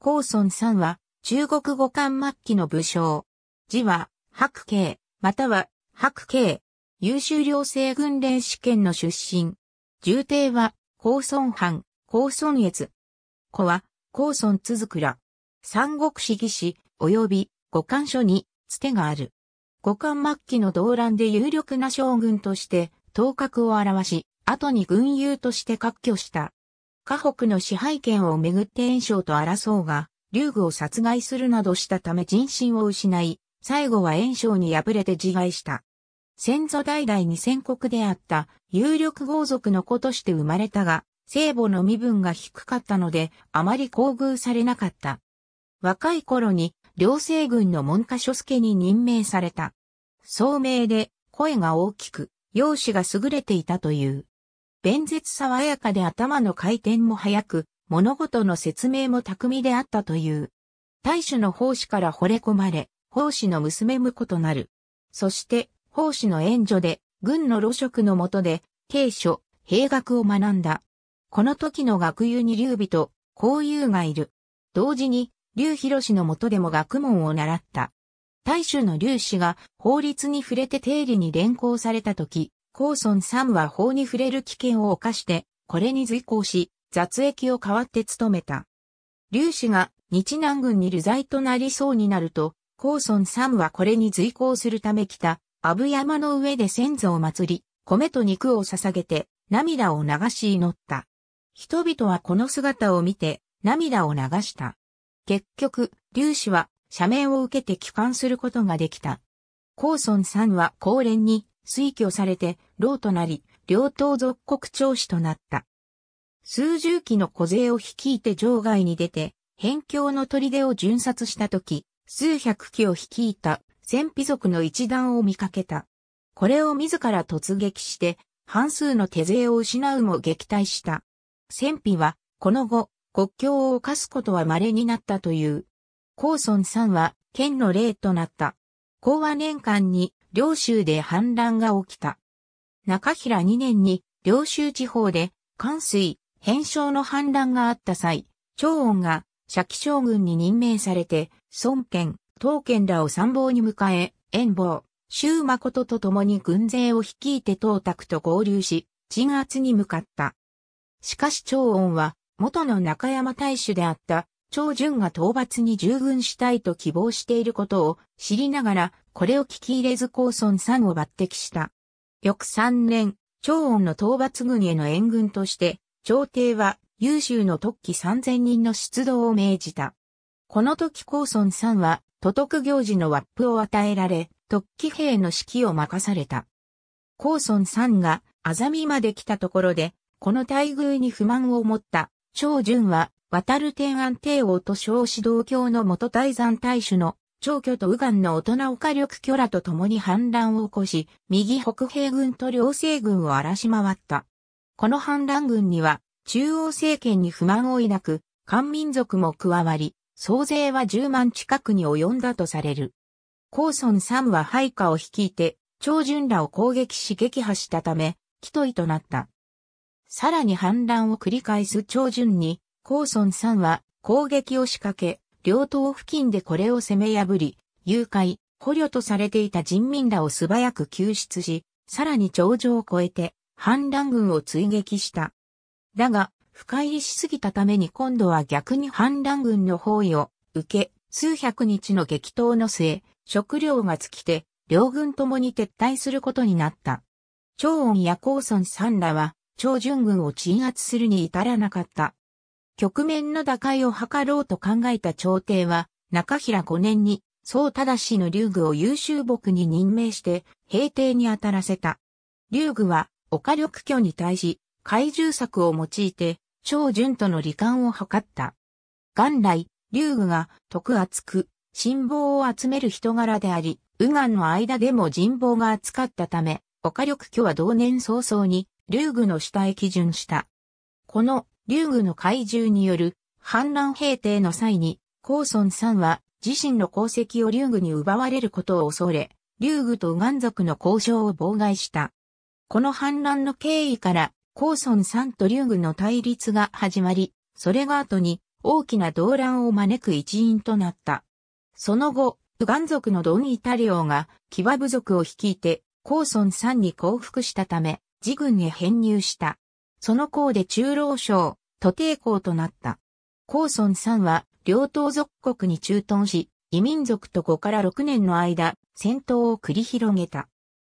高孫さんは、中国五冠末期の武将。字は、白慶、または、白慶。優秀領政軍連試験の出身。重帝は、高孫藩、高孫越。子は、高孫続くら。三国志義士、及び、五冠書に、つてがある。五冠末期の動乱で有力な将軍として、頭角を表し、後に軍友として割拠した。河北の支配権をめぐって炎章と争うが、竜宮を殺害するなどしたため人心を失い、最後は炎章に敗れて自害した。先祖代々に戦国であった有力豪族の子として生まれたが、聖母の身分が低かったので、あまり厚遇されなかった。若い頃に、両政軍の文科書助に任命された。聡明で、声が大きく、容姿が優れていたという。弁舌爽やかで頭の回転も速く、物事の説明も巧みであったという。大主の奉仕から惚れ込まれ、奉仕の娘婿となる。そして、奉仕の援助で、軍の露職の下で、慶書、兵学を学んだ。この時の学友に劉備と、交友がいる。同時に、劉博氏の下でも学問を習った。大衆の劉氏が法律に触れて定理に連行された時、公孫三さんは法に触れる危険を犯して、これに随行し、雑役を代わって務めた。劉氏が日南軍に流罪となりそうになると、公孫三さんはこれに随行するため来た、阿武山の上で先祖を祭り、米と肉を捧げて、涙を流し祈った。人々はこの姿を見て、涙を流した。結局、劉氏は、社名を受けて帰還することができた。公孫三さんは高連に、推挙されて、老となり、両党属国長子となった。数十機の小勢を率いて場外に出て、辺境の砦を巡殺した時、数百機を率いた戦費族の一団を見かけた。これを自ら突撃して、半数の手勢を失うも撃退した。戦費は、この後、国境を犯すことは稀になったという。高村さんは、県の例となった。高和年間に、領州で反乱が起きた。中平2年に領州地方で関水、変省の反乱があった際、長恩が社記将軍に任命されて、孫権、東権らを参謀に迎え、遠望、周誠と共に軍勢を率いて東卓と合流し、鎮圧に向かった。しかし長恩は、元の中山大主であった、長順が討伐に従軍したいと希望していることを知りながら、これを聞き入れず高孫さんを抜擢した。翌3年、長恩の討伐軍への援軍として、朝廷は優秀の特記3000人の出動を命じた。この時高孫さんは、都督行事のワップを与えられ、特記兵の指揮を任された。高孫さんが、あざみまで来たところで、この待遇に不満を持った、長順は、渡る天安帝王と小指導教の元大山大主の長居と右岸の大人岡力巨らと共に反乱を起こし、右北平軍と両西軍を荒らし回った。この反乱軍には、中央政権に不満を抱く、漢民族も加わり、総勢は10万近くに及んだとされる。高孫三は配下を率いて、長順らを攻撃し撃破したため、といとなった。さらに反乱を繰り返す長順に、高孫三は攻撃を仕掛け、両党付近でこれを攻め破り、誘拐、捕虜とされていた人民らを素早く救出し、さらに頂上を越えて反乱軍を追撃した。だが、深入りしすぎたために今度は逆に反乱軍の包囲を受け、数百日の激闘の末、食料が尽きて、両軍ともに撤退することになった。長恩や高村三らは、長順軍を鎮圧するに至らなかった。局面の打開を図ろうと考えた朝廷は、中平5年に、宋忠の竜宮を優秀牧に任命して、平定に当たらせた。竜宮は、岡緑居に対し、怪獣策を用いて、超順との罹患を図った。元来、竜宮が、徳厚く、辛望を集める人柄であり、右岸の間でも人望が厚かったため、岡緑居は同年早々に、竜宮の下へ基準した。この竜宮の怪獣による反乱兵定の際に、高孫さんは自身の功績を竜宮に奪われることを恐れ、竜宮と右岸族の交渉を妨害した。この反乱の経緯から、高孫さんと竜宮の対立が始まり、それが後に大きな動乱を招く一因となった。その後、右岸族のドン・イタリオが騎馬部族を率いて、高孫さんに降伏したため、自軍へ編入した。その功で中老省、徒弟公となった。公孫さんは、両党属国に駐屯し、異民族と5から6年の間、戦闘を繰り広げた。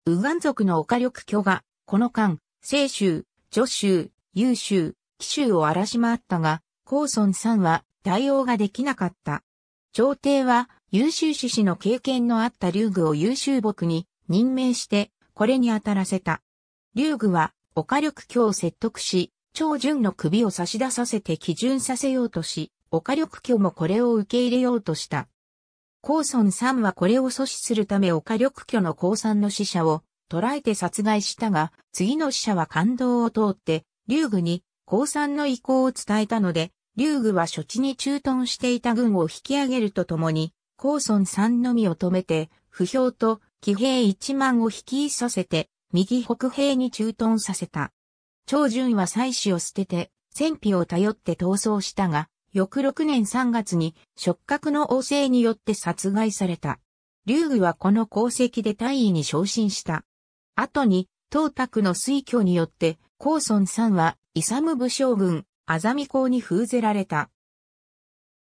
ウガン族のオ力巨が、この間、青州、徐州、優州、紀州を荒らし回ったが、公孫さんは対応ができなかった。朝廷は優秀志士の経験のあった龍宮を優秀牧に任命して、これに当たらせた。龍宮はお火力強を説得し、長淳の首を差し出させて基準させようとし、お火力卿もこれを受け入れようとした。高孫さんはこれを阻止するためお火力卿の高三の死者を捕らえて殺害したが、次の死者は感動を通って、龍宮に高三の意向を伝えたので、龍宮は処置に駐屯していた軍を引き上げるとともに、高孫さんのみを止めて、不評と騎兵1万を引きさせて、右北平に駐屯させた。長順は妻子を捨てて、戦費を頼って逃走したが、翌6年3月に触覚の王盛によって殺害された。劉具はこの功績で大尉に昇進した。後に、東卓の推挙によって、高孫さんは、イサム武将軍、アザミ公に封ぜられた。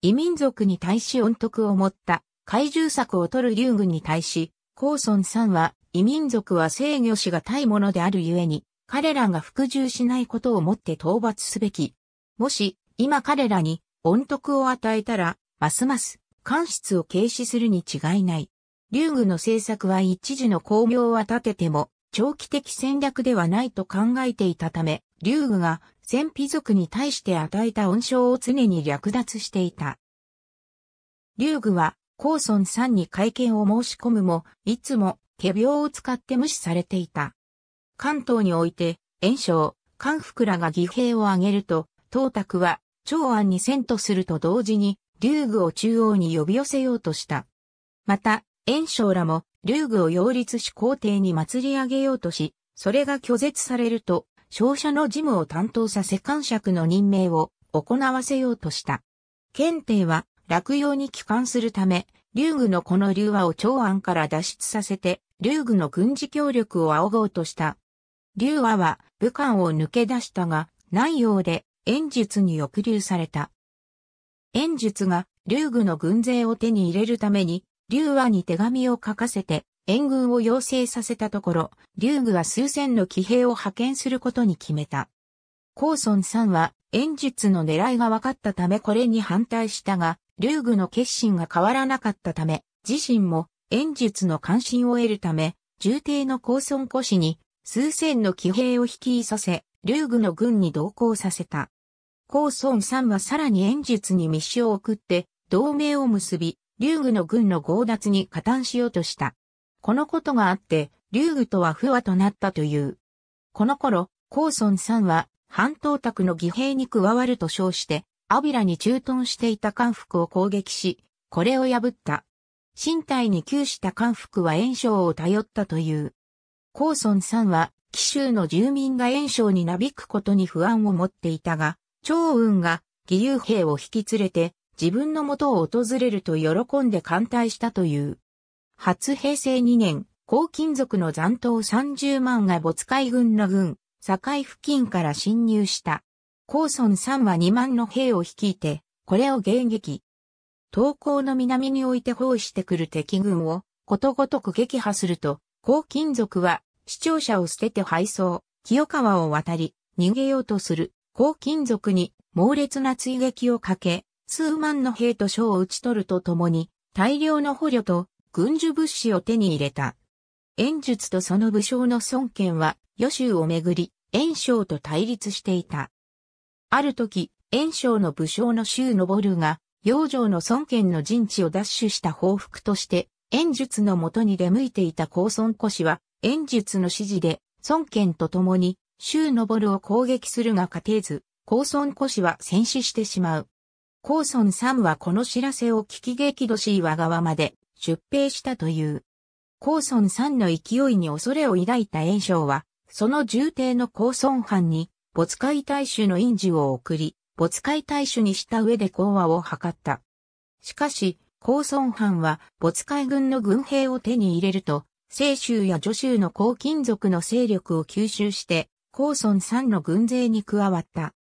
異民族に対し恩徳を持った、怪獣策を取る劉軍に対し、高孫さんは、異民族は制御しがたいものであるゆえに、彼らが服従しないことをもって討伐すべき。もし、今彼らに、恩徳を与えたら、ますます、官室を軽視するに違いない。竜宮の政策は一時の工業は立てても、長期的戦略ではないと考えていたため、竜宮が戦費族に対して与えた恩賞を常に略奪していた。竜宮は、高村さんに会見を申し込むも、いつも仮病を使って無視されていた。関東において、炎症、関福らが義兵を挙げると、東卓は、長安に遷都すると同時に、竜宮を中央に呼び寄せようとした。また、炎症らも、竜宮を擁立し皇帝に祭り上げようとし、それが拒絶されると、商社の事務を担当させ官爵の任命を行わせようとした。検定は落葉に帰還するため、竜宮のこの竜和を長安から脱出させて、竜宮の軍事協力を仰ごうとした。竜和は武漢を抜け出したが、南洋で演術に抑留された。演術が竜宮の軍勢を手に入れるために、竜和に手紙を書かせて、援軍を要請させたところ、竜宮は数千の騎兵を派遣することに決めた。高孫さんは、演術の狙いが分かったためこれに反対したが、劉宮の決心が変わらなかったため、自身も演術の関心を得るため、重帝の高村古氏に数千の騎兵を率いさせ、劉宮の軍に同行させた。高村さんはさらに演術に密書を送って、同盟を結び、劉宮の軍の強奪に加担しようとした。このことがあって、劉宮とは不和となったという。この頃、高村さんは、半島卓の義兵に加わると称して、アビラに駐屯していた韓服を攻撃し、これを破った。身体に窮した韓服は炎症を頼ったという。高村さんは、奇襲の住民が炎症になびくことに不安を持っていたが、趙雲が義勇兵を引き連れて自分の元を訪れると喜んで艦隊したという。初平成2年、黄金族の残党30万が没海軍の軍、境付近から侵入した。高村三は2万の兵を率いて、これを迎撃。東高の南において包囲してくる敵軍を、ことごとく撃破すると、黄金族は、視聴者を捨てて敗走、清川を渡り、逃げようとする、黄金族に、猛烈な追撃をかけ、数万の兵と将を討ち取るとともに、大量の捕虜と、軍需物資を手に入れた。演術とその武将の孫権は、予州をめぐり、炎章と対立していた。ある時、炎章の武将の周昇が、養生の孫権の陣地を奪取した報復として、炎術のもとに出向いていた高孫古氏は、炎術の指示で、孫権と共に、周昇を攻撃するが勝てず、高孫古氏は戦死してしまう。高孫三はこの知らせを聞き激怒し岩川まで出兵したという。高孫三の勢いに恐れを抱いた炎章は、その重帝の高孫藩に没海大衆の印字を送り、没海大衆にした上で講和を図った。しかし、高孫藩は没海軍の軍兵を手に入れると、清州や助州の高金属の勢力を吸収して、高孫山の軍勢に加わった。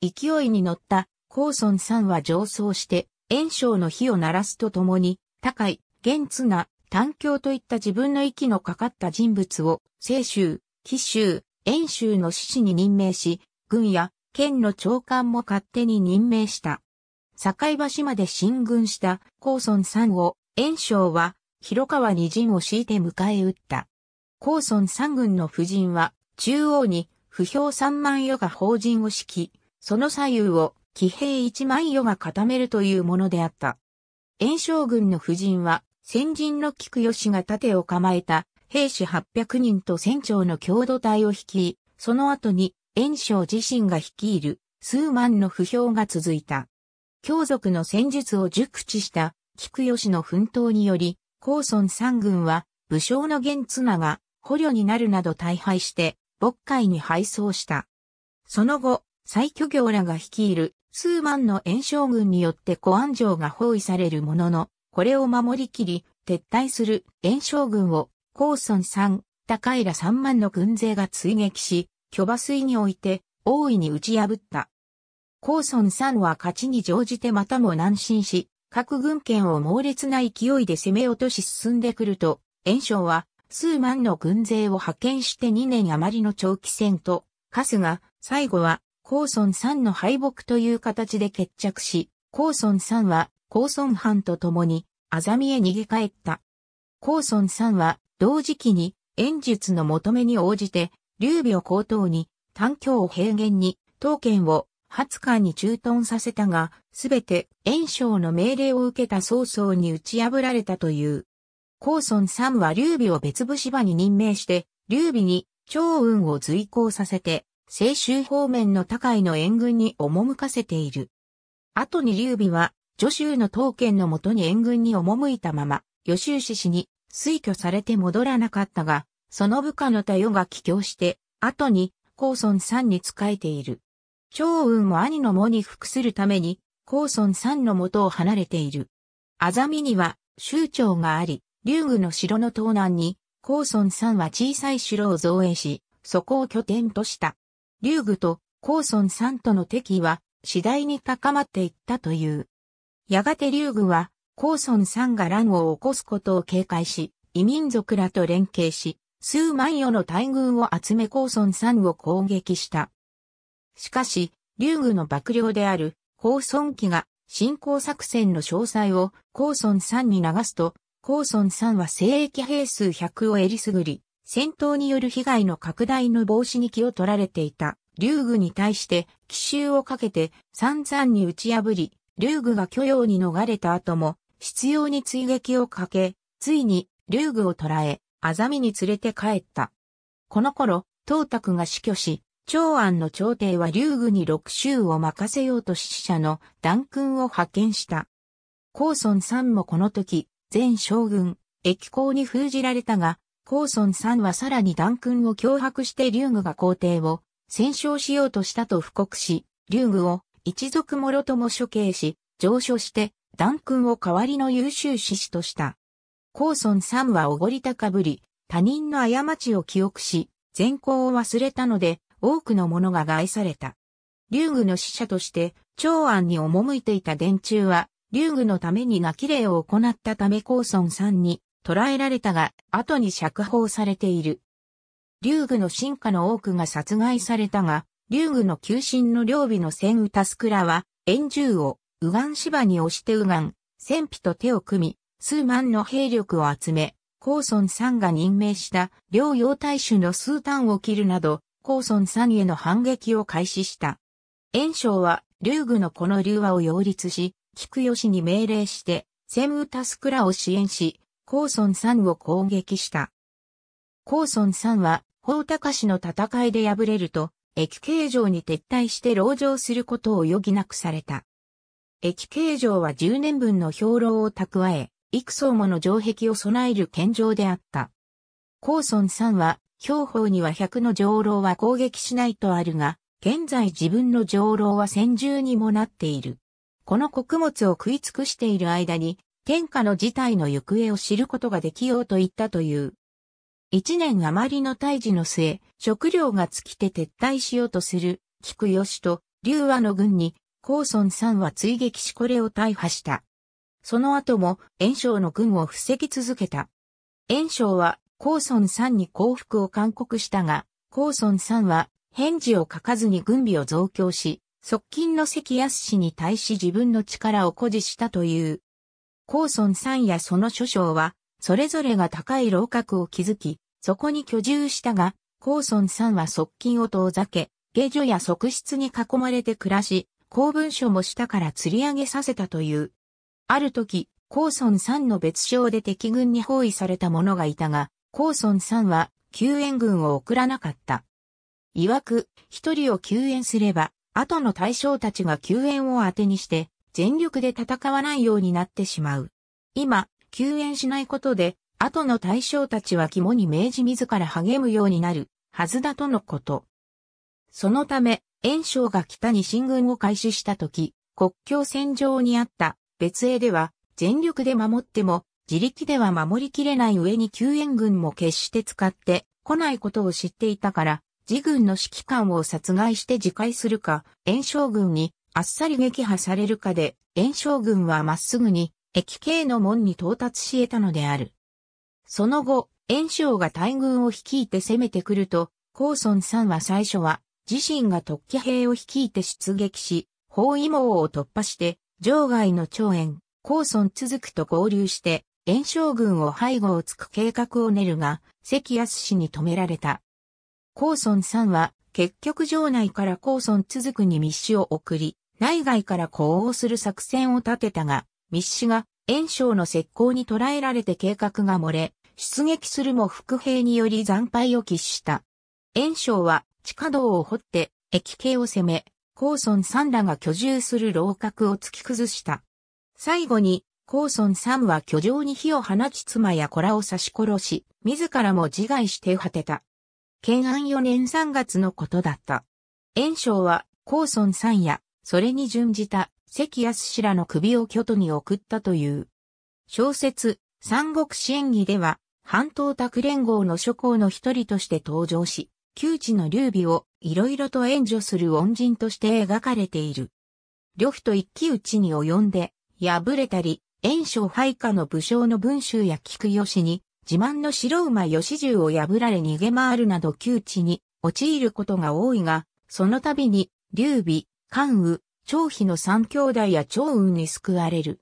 勢いに乗った高孫山は上層して、炎章の火を鳴らすとともに、高い、玄綱、短教といった自分の息のかかった人物を、清州、紀州、遠州の市士に任命し、軍や県の長官も勝手に任命した。境橋まで進軍した高村三を、遠州は広川に陣を敷いて迎え撃った。高村三軍の夫人は、中央に不評三万余が法人を敷き、その左右を騎兵一万余が固めるというものであった。遠省軍の夫人は、先人の菊吉が盾を構えた兵士800人と船長の共土隊を率い、その後に、炎章自身が率いる数万の不評が続いた。強族の戦術を熟知した菊吉の奮闘により、高村三軍は武将の源綱が捕虜になるなど大敗して、牧海に敗走した。その後、最巨業らが率いる数万の炎章軍によって古安城が包囲されるものの、これを守りきり、撤退する炎章軍を高村三、高平三万の軍勢が追撃し、巨馬水において、大いに打ち破った。高村三は勝ちに乗じてまたも南進し、各軍権を猛烈な勢いで攻め落とし進んでくると、炎章は数万の軍勢を派遣して2年余りの長期戦と、カスが最後は高村んの敗北という形で決着し、高村んは高村藩と共に、あざみへ逃げ帰った。高村山は同時期に、演術の求めに応じて、劉備を高等に、短教を平原に、刀剣を、初官に駐屯させたが、すべて、炎章の命令を受けた曹操に打ち破られたという。高孫三は劉備を別部芝に任命して、劉備に、長雲を随行させて、青州方面の高井の援軍に赴かせている。後に劉備は、助州の刀剣のもとに援軍に赴いたまま、吉州市氏に推挙されて戻らなかったが、その部下の多与が帰郷して、後に、高孫三に仕えている。長雲も兄の喪に服するために、高孫三の元を離れている。あざみには、州長があり、竜宮の城の東南に、高孫三は小さい城を造営し、そこを拠点とした。竜宮と高孫三との敵意は、次第に高まっていったという。やがて竜宮は、ソ孫さんが乱を起こすことを警戒し、異民族らと連携し、数万余の大軍を集めソ孫さんを攻撃した。しかし、竜宮の幕僚であるソ孫機が進行作戦の詳細をソ孫さんに流すと、ソ孫さんは聖域兵数100をえりすぐり、戦闘による被害の拡大の防止に気を取られていた。竜宮に対して奇襲をかけて散々に打ち破り、竜宮が巨容に逃れた後も、必要に追撃をかけ、ついに、竜宮を捕らえ、アザミに連れて帰った。この頃、董卓が死去し、長安の朝廷は竜宮に六州を任せようと死者の段君を派遣した。高孫さんもこの時、前将軍、駅行に封じられたが、高孫さんはさらに段君を脅迫して竜宮が皇帝を戦勝しようとしたと布告し、竜宮を一族もろとも処刑し、上書してダン君を代わりの優秀志士とした。ン孫んはおごり高ぶり、他人の過ちを記憶し、善行を忘れたので、多くの者が害された。竜宮の使者として、長安に赴いていた伝中は、竜宮のために泣き礼を行ったためソ孫さんに捕らえられたが、後に釈放されている。竜宮の進化の多くが殺害されたが、竜宮の旧進の両備の戦タスクラは、円獣を右岸芝に押して右岸、戦費と手を組み、数万の兵力を集め、高孫さんが任命した両洋大衆の数ンを切るなど、高孫さんへの反撃を開始した。炎章は、竜宮のこの竜和を擁立し、菊吉に命令して、専務タスクラを支援し、高孫さんを攻撃した。高孫さんは、宝高氏の戦いで敗れると、駅形状に撤退して籠城することを余儀なくされた。駅形状は10年分の兵糧を蓄え、幾層もの城壁を備える剣状であった。高村さんは、兵法には100の城楼は攻撃しないとあるが、現在自分の城楼は戦中にもなっている。この穀物を食い尽くしている間に、天下の事態の行方を知ることができようと言ったという。一年余りの退治の末、食料が尽きて撤退しようとする、菊吉と、龍和の軍にコーソン3は追撃しこれを大破した。その後も炎章の軍を防ぎ続けた。炎章はコーソン3に降伏を勧告したが、コーソン3は返事を書かずに軍備を増強し、側近の関安氏に対し自分の力を誇示したという。コーソン3やその諸将は、それぞれが高い楼閣を築き、そこに居住したが、コーソン3は側近を遠ざけ、下女や側室に囲まれて暮らし、公文書も下から釣り上げさせたという。ある時、高村三の別称で敵軍に包囲された者がいたが、高村三は救援軍を送らなかった。曰く、一人を救援すれば、後の大将たちが救援を当てにして、全力で戦わないようになってしまう。今、救援しないことで、後の大将たちは肝に銘じ自ら励むようになる、はずだとのこと。そのため、炎章が北に進軍を開始した時、国境線上にあった別営では全力で守っても自力では守りきれない上に救援軍も決して使って来ないことを知っていたから、自軍の指揮官を殺害して自戒するか、炎章軍にあっさり撃破されるかで、炎章軍はまっすぐに駅系の門に到達し得たのである。その後、炎章が大軍を率いて攻めてくると、高孫さんは最初は自身が突起兵を率いて出撃し、包囲網を突破して、場外の長園、高村続くと合流して、炎将軍を背後をつく計画を練るが、関康氏に止められた。高村さんは、結局城内から高村続くに密使を送り、内外から呼応する作戦を立てたが、密使が炎将の石膏に捕らえられて計画が漏れ、出撃するも伏兵により惨敗を喫した。炎将は地下道を掘って、駅系を攻め、高村三らが居住する楼閣を突き崩した。最後に、高村三は居城に火を放ち妻や子らを刺し殺し、自らも自害して果てた。建安4年3月のことだった。炎章は、高村三や、それに準じた関康らの首を京都に送ったという。小説、三国志演義では、半島卓連合の諸侯の一人として登場し、旧知の劉備をいろいろと援助する恩人として描かれている。呂布と一騎打ちに及んで、敗れたり、炎章配下の武将の文集や菊吉に、自慢の白馬吉獣を破られ逃げ回るなど窮地に陥ることが多いが、その度に、劉備、関羽、張飛の三兄弟や張雲に救われる。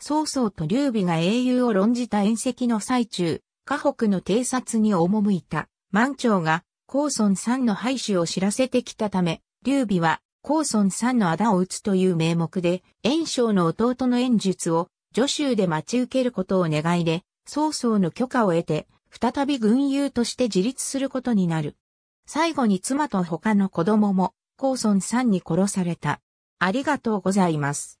曹操と劉備が英雄を論じた宴席の最中、河北の偵察に赴いた、満潮が高孫んの廃止を知らせてきたため、劉備は高孫んの仇を討つという名目で、袁紹の弟の演術を助州で待ち受けることを願いで、曹操の許可を得て、再び軍友として自立することになる。最後に妻と他の子供も、高孫さんに殺された。ありがとうございます。